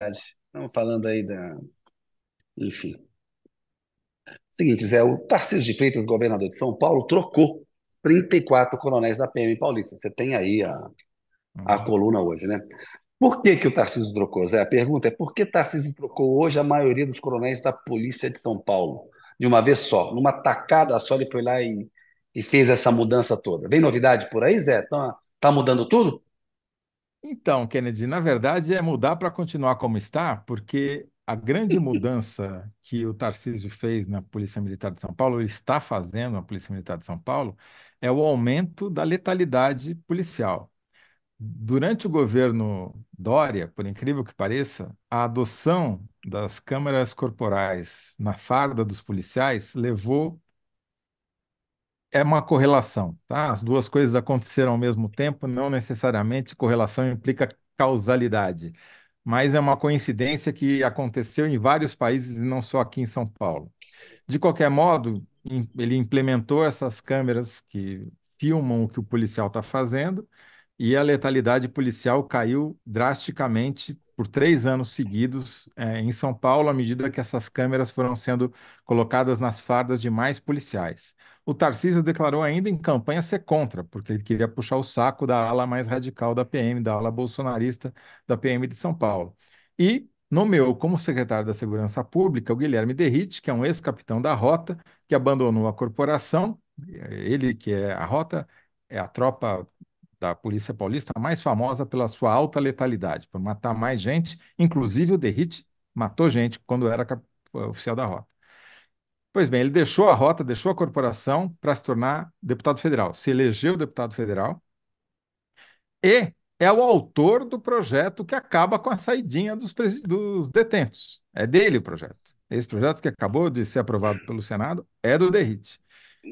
Estamos falando aí da. Enfim. Seguintes, é o Tarcísio de Freitas, governador de São Paulo, trocou 34 coronéis da PM paulista. Você tem aí a, a uhum. coluna hoje, né? Por que, que o Tarcísio trocou? Zé, a pergunta é por que Tarcísio trocou hoje a maioria dos coronéis da Polícia de São Paulo? De uma vez só, numa tacada só, ele foi lá e, e fez essa mudança toda. Vem novidade por aí, Zé? Tá, tá mudando tudo? Então, Kennedy, na verdade é mudar para continuar como está, porque a grande mudança que o Tarcísio fez na Polícia Militar de São Paulo, ele está fazendo na Polícia Militar de São Paulo, é o aumento da letalidade policial. Durante o governo Dória, por incrível que pareça, a adoção das câmeras corporais na farda dos policiais levou é uma correlação, tá? As duas coisas aconteceram ao mesmo tempo, não necessariamente correlação implica causalidade, mas é uma coincidência que aconteceu em vários países e não só aqui em São Paulo. De qualquer modo, ele implementou essas câmeras que filmam o que o policial está fazendo e a letalidade policial caiu drasticamente por três anos seguidos é, em São Paulo, à medida que essas câmeras foram sendo colocadas nas fardas de mais policiais. O Tarcísio declarou ainda em campanha ser contra, porque ele queria puxar o saco da ala mais radical da PM, da ala bolsonarista da PM de São Paulo. E nomeou como secretário da Segurança Pública o Guilherme Derrite, que é um ex-capitão da Rota, que abandonou a corporação, ele que é a Rota, é a tropa da Polícia Paulista mais famosa pela sua alta letalidade, por matar mais gente, inclusive o Derrite matou gente quando era eh, oficial da Rota. Pois bem, ele deixou a rota, deixou a corporação para se tornar deputado federal. Se elegeu deputado federal e é o autor do projeto que acaba com a saidinha dos, dos detentos. É dele o projeto. Esse projeto que acabou de ser aprovado pelo Senado é do Derrite.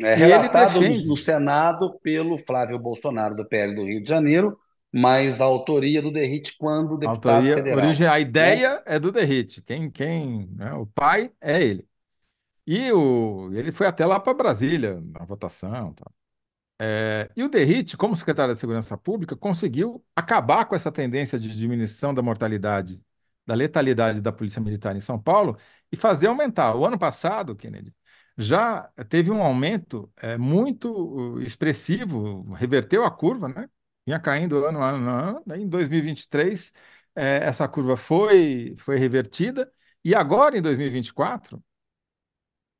É relatado defende... no Senado pelo Flávio Bolsonaro, do PL do Rio de Janeiro, mas a autoria do Derrite quando deputado autoria, federal. Origem, a ideia é, é do Derrite. Quem, quem, né, o pai é ele. E o, ele foi até lá para Brasília, na votação. Tá. É, e o Derrit, como secretário de Segurança Pública, conseguiu acabar com essa tendência de diminuição da mortalidade, da letalidade da Polícia Militar em São Paulo e fazer aumentar. O ano passado, Kennedy, já teve um aumento é, muito uh, expressivo, reverteu a curva, né? vinha caindo ano a ano, ano, ano. Né? Em 2023, é, essa curva foi, foi revertida. E agora, em 2024,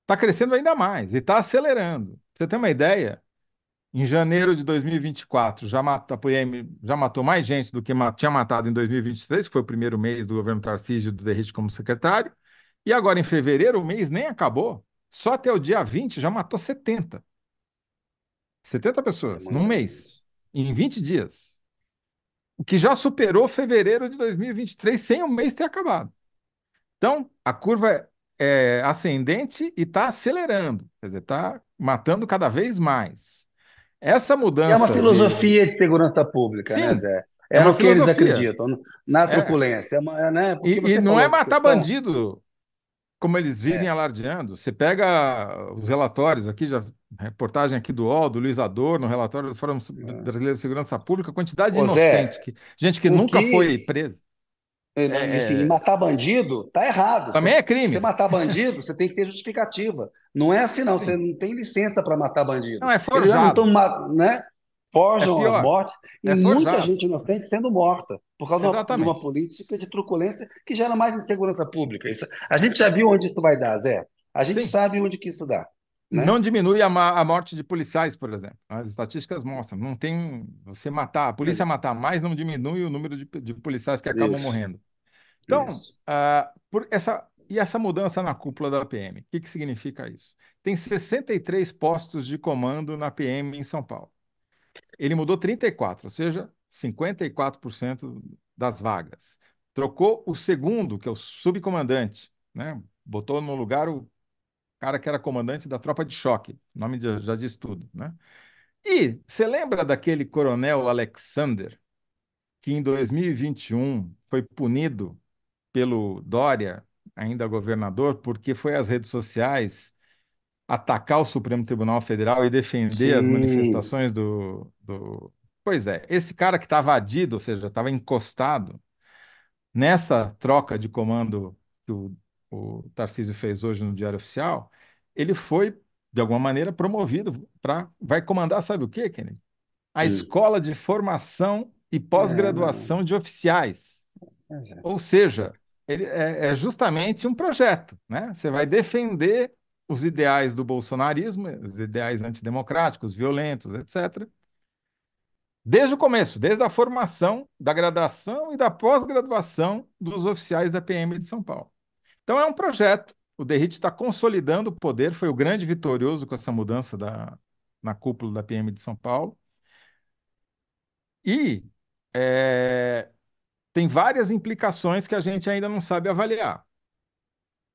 está crescendo ainda mais e está acelerando. Você tem uma ideia? Em janeiro de 2024, já mata, a PM já matou mais gente do que tinha matado em 2023, que foi o primeiro mês do governo Tarcísio do Derrite como secretário. E agora, em fevereiro, o mês nem acabou. Só até o dia 20 já matou 70. 70 pessoas é num mês, em 20 dias. O que já superou fevereiro de 2023, sem o mês ter acabado. Então, a curva é é, ascendente e está acelerando, quer dizer, está matando cada vez mais. Essa mudança. É uma filosofia de, de segurança pública, né, Sim, né, Zé? É, é uma que filosofia. eles acreditam, na é. truculência. É, é. né? e, e não é matar questão... bandido, como eles é. vivem é. alardeando. Você pega os relatórios aqui, já reportagem aqui do UOL, do Luiz Adorno, relatório do Fórum Brasileiro de Segurança Pública, quantidade de Ô, inocente, Zé, que, gente que nunca que... foi presa. É, é assim, matar bandido tá errado. Também você, é crime. Você matar bandido, você tem que ter justificativa. Não é assim, não. Você não tem licença para matar bandido. Não, é forjado. Eles não né? Forjam é as mortes e é muita gente inocente sendo morta por causa Exatamente. de uma política de truculência que gera mais insegurança pública. Isso, a gente já viu onde isso vai dar, Zé. A gente Sim. sabe onde que isso dá. Né? Não diminui a, a, morte de policiais, por exemplo. As estatísticas mostram. Não tem você matar, a polícia matar mais, não diminui o número de, de policiais que acabam Isso. morrendo. Então, uh, por essa, e essa mudança na cúpula da PM? O que, que significa isso? Tem 63 postos de comando na PM em São Paulo. Ele mudou 34, ou seja, 54% das vagas. Trocou o segundo, que é o subcomandante, né? botou no lugar o cara que era comandante da tropa de choque. O nome já, já diz tudo. Né? E você lembra daquele coronel Alexander, que em 2021 foi punido pelo Dória, ainda governador, porque foi às redes sociais atacar o Supremo Tribunal Federal e defender Sim. as manifestações do, do. Pois é, esse cara que estava adido, ou seja, estava encostado nessa troca de comando que o, o Tarcísio fez hoje no Diário Oficial, ele foi, de alguma maneira, promovido para. Vai comandar, sabe o quê, Kennedy? A Sim. Escola de Formação e é, Pós-Graduação é. de Oficiais. É. Ou seja, ele é, é justamente um projeto, né? Você vai defender os ideais do bolsonarismo, os ideais antidemocráticos, violentos, etc. Desde o começo, desde a formação, da graduação e da pós-graduação dos oficiais da PM de São Paulo. Então é um projeto. O Derrit está consolidando o poder, foi o grande vitorioso com essa mudança da, na cúpula da PM de São Paulo. E é, tem várias implicações que a gente ainda não sabe avaliar.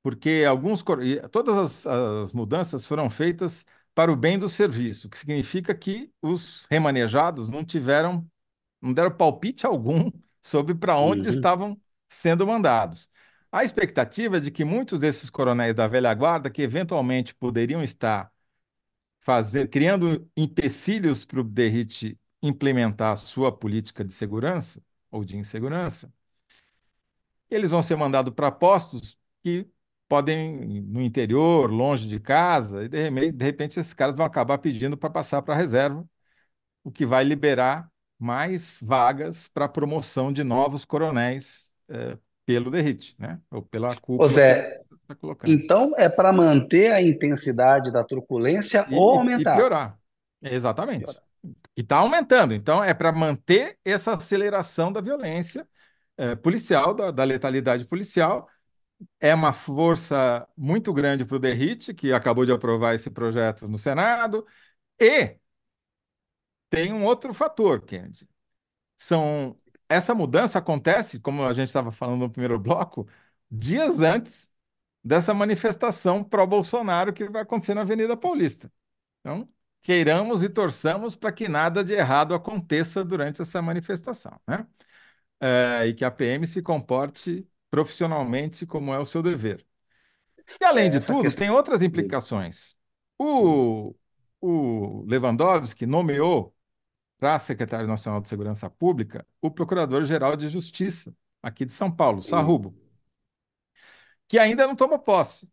Porque alguns, todas as, as mudanças foram feitas para o bem do serviço, que significa que os remanejados não tiveram, não deram palpite algum sobre para onde uhum. estavam sendo mandados. A expectativa é de que muitos desses coronéis da velha guarda, que eventualmente poderiam estar fazer, criando empecilhos para o Derrite implementar a sua política de segurança, ou de insegurança, eles vão ser mandados para postos que podem no interior, longe de casa, e de repente esses caras vão acabar pedindo para passar para a reserva, o que vai liberar mais vagas para promoção de novos coronéis é, pelo DERIT, né? Ou pela cúpula. Ô Zé, tá então é para manter a intensidade da truculência e, ou aumentar? E piorar, exatamente. Piorar que está aumentando. Então, é para manter essa aceleração da violência é, policial, da, da, letalidade policial. É uma força muito grande para o DERIT, que acabou de aprovar esse projeto no Senado. E tem um outro fator, Kennedy. São, essa mudança acontece, como a gente estava falando no primeiro bloco, dias antes dessa manifestação pró-Bolsonaro que vai acontecer na Avenida Paulista. Então, queiramos e torçamos para que nada de errado aconteça durante essa manifestação, né? É, e que a PM se comporte profissionalmente como é o seu dever. E além de tudo, questão... tem outras implicações. O, hum. o Lewandowski nomeou para secretário nacional de segurança pública o procurador-geral de justiça aqui de São Paulo, hum. Sarrubo, que ainda não tomou posse,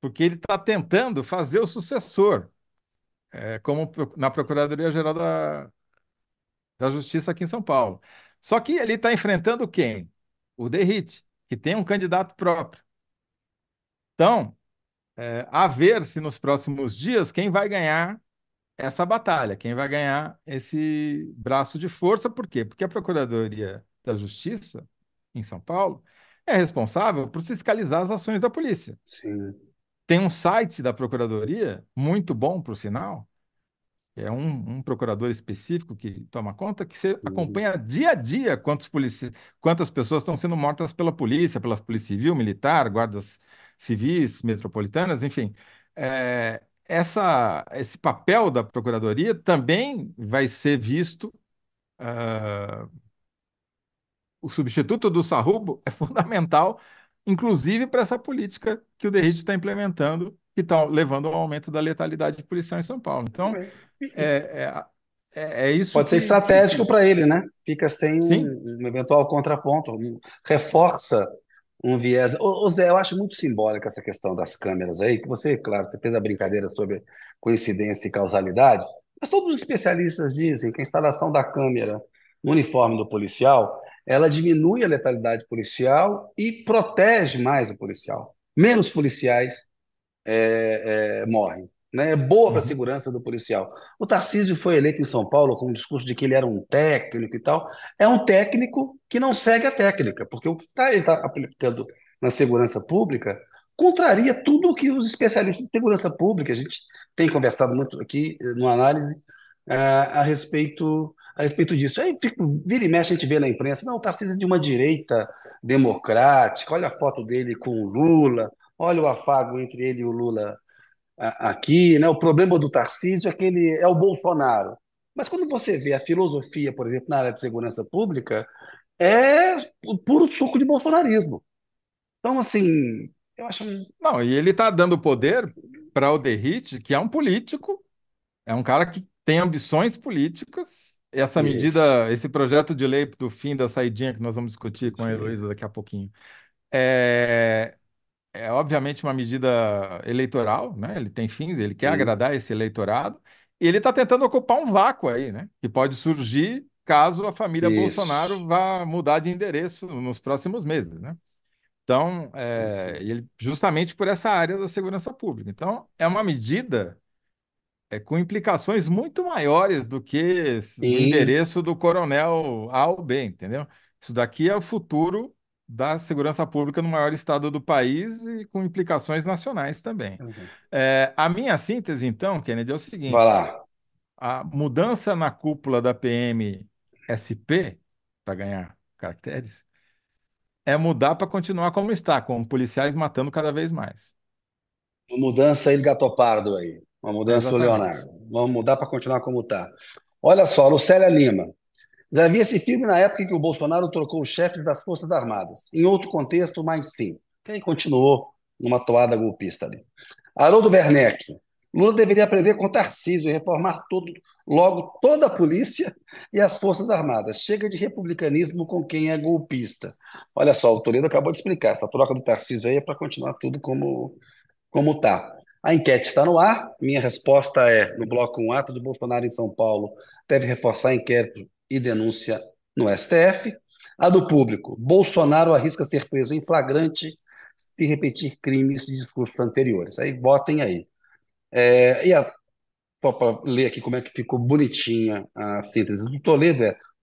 porque ele está tentando fazer o sucessor é, como na Procuradoria-Geral da, da Justiça aqui em São Paulo. Só que ele está enfrentando quem? O Derrite, que tem um candidato próprio. Então, é, a ver se nos próximos dias quem vai ganhar essa batalha, quem vai ganhar esse braço de força, por quê? Porque a Procuradoria da Justiça em São Paulo é responsável por fiscalizar as ações da polícia. Sim. Tem um site da Procuradoria, muito bom, para o sinal, é um, um, procurador específico que toma conta, que você acompanha dia a dia quantos quantas pessoas estão sendo mortas pela polícia, pela polícia civil, militar, guardas civis, metropolitanas, enfim. É, essa, esse papel da procuradoria também vai ser visto. Uh, o substituto do Sarrubo é fundamental inclusive para essa política que o Derrite está implementando, que está levando ao aumento da letalidade policial em São Paulo. Então, é, é, é, é isso. Pode que, ser estratégico que... para ele, né? Fica sem Sim. um eventual contraponto, reforça um viés. Ô, ô, Zé, eu acho muito simbólica essa questão das câmeras aí, que você, claro, você fez a brincadeira sobre coincidência e causalidade, mas todos os especialistas dizem que a instalação da câmera no uniforme do policial ela diminui a letalidade policial e protege mais o policial. Menos policiais é, é, morrem. Né? É boa para a uhum. segurança do policial. O Tarcísio foi eleito em São Paulo com o um discurso de que ele era um técnico e tal. É um técnico que não segue a técnica, porque o que tá, ele está aplicando na segurança pública contraria tudo o que os especialistas de segurança pública, a gente tem conversado muito aqui eh, no análise, eh, a respeito a respeito disso. Aí, tipo, vira e mexe, a gente vê na imprensa, não, o Tarcísio é de uma direita democrática, olha a foto dele com o Lula, olha o afago entre ele e o Lula aqui, né? O problema do Tarcísio é que ele é o Bolsonaro. Mas quando você vê a filosofia, por exemplo, na área de segurança pública, é o puro suco de bolsonarismo. Então, assim, eu acho. Não, e ele está dando poder para o Derrite, que é um político, é um cara que tem ambições políticas, essa medida, Isso. esse projeto de lei do fim da saidinha que nós vamos discutir com a Heloísa daqui a pouquinho, é, é obviamente uma medida eleitoral, né? Ele tem fins, ele quer agradar esse eleitorado, e ele está tentando ocupar um vácuo aí, né? Que pode surgir caso a família Isso. Bolsonaro vá mudar de endereço nos próximos meses, né? Então, é, ele, justamente por essa área da segurança pública. Então, é uma medida é, com implicações muito maiores do que o endereço do coronel A ou B, entendeu? Isso daqui é o futuro da segurança pública no maior estado do país e com implicações nacionais também. Uhum. É, a minha síntese, então, Kennedy, é o seguinte: a mudança na cúpula da PMSP para ganhar caracteres, é mudar para continuar como está, com policiais matando cada vez mais. Mudança aí gato pardo aí. Uma mudança Exatamente. Leonardo. Vamos mudar para continuar como está. Olha só, Lucélia Lima. Já vi esse filme na época em que o Bolsonaro trocou o chefe das Forças Armadas. Em outro contexto, mas sim. quem aí continuou numa toada golpista ali. Haroldo Werneck. Lula deveria aprender com Tarcísio e reformar todo, logo toda a polícia e as Forças Armadas. Chega de republicanismo com quem é golpista. Olha só, o Toledo acabou de explicar. Essa troca do Tarcísio aí é para continuar tudo como, como tá. A enquete está no ar. Minha resposta é: no bloco 1, um ato de Bolsonaro em São Paulo deve reforçar inquérito e denúncia no STF. A do público: Bolsonaro arrisca ser preso em flagrante se repetir crimes de discursos anteriores. Aí votem aí. É, e a, só para ler aqui como é que ficou bonitinha a síntese do Toledo: é